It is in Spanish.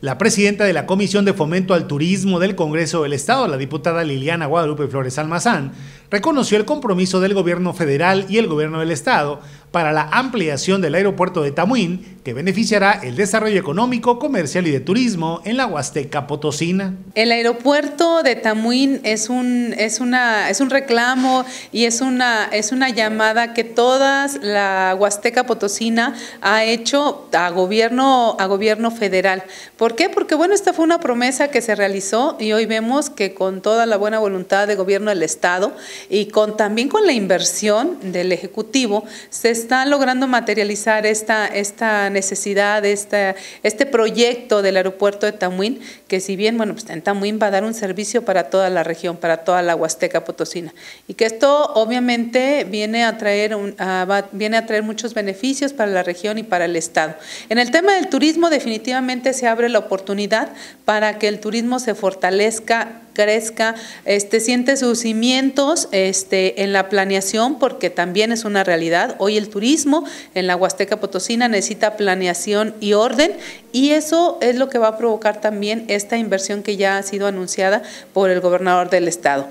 la presidenta de la Comisión de Fomento al Turismo del Congreso del Estado, la diputada Liliana Guadalupe Flores Almazán, reconoció el compromiso del gobierno federal y el gobierno del Estado para la ampliación del aeropuerto de Tamuín, que beneficiará el desarrollo económico, comercial y de turismo en la Huasteca Potosina. El aeropuerto de Tamuín es un, es una, es un reclamo y es una, es una llamada que toda la Huasteca Potosina ha hecho a gobierno, a gobierno federal. ¿Por qué? Porque bueno, esta fue una promesa que se realizó y hoy vemos que con toda la buena voluntad de gobierno del Estado y con, también con la inversión del Ejecutivo se está logrando materializar esta, esta necesidad, este proyecto del aeropuerto de Tamuín, que si bien, bueno, pues en Tamuín va a dar un servicio para toda la región, para toda la Huasteca Potosina. Y que esto obviamente viene a traer, un, ah, viene a traer muchos beneficios para la región y para el Estado. En el tema del turismo definitivamente se abre la oportunidad para que el turismo se fortalezca crezca, este, siente sus cimientos este, en la planeación, porque también es una realidad. Hoy el turismo en la Huasteca Potosina necesita planeación y orden, y eso es lo que va a provocar también esta inversión que ya ha sido anunciada por el gobernador del estado.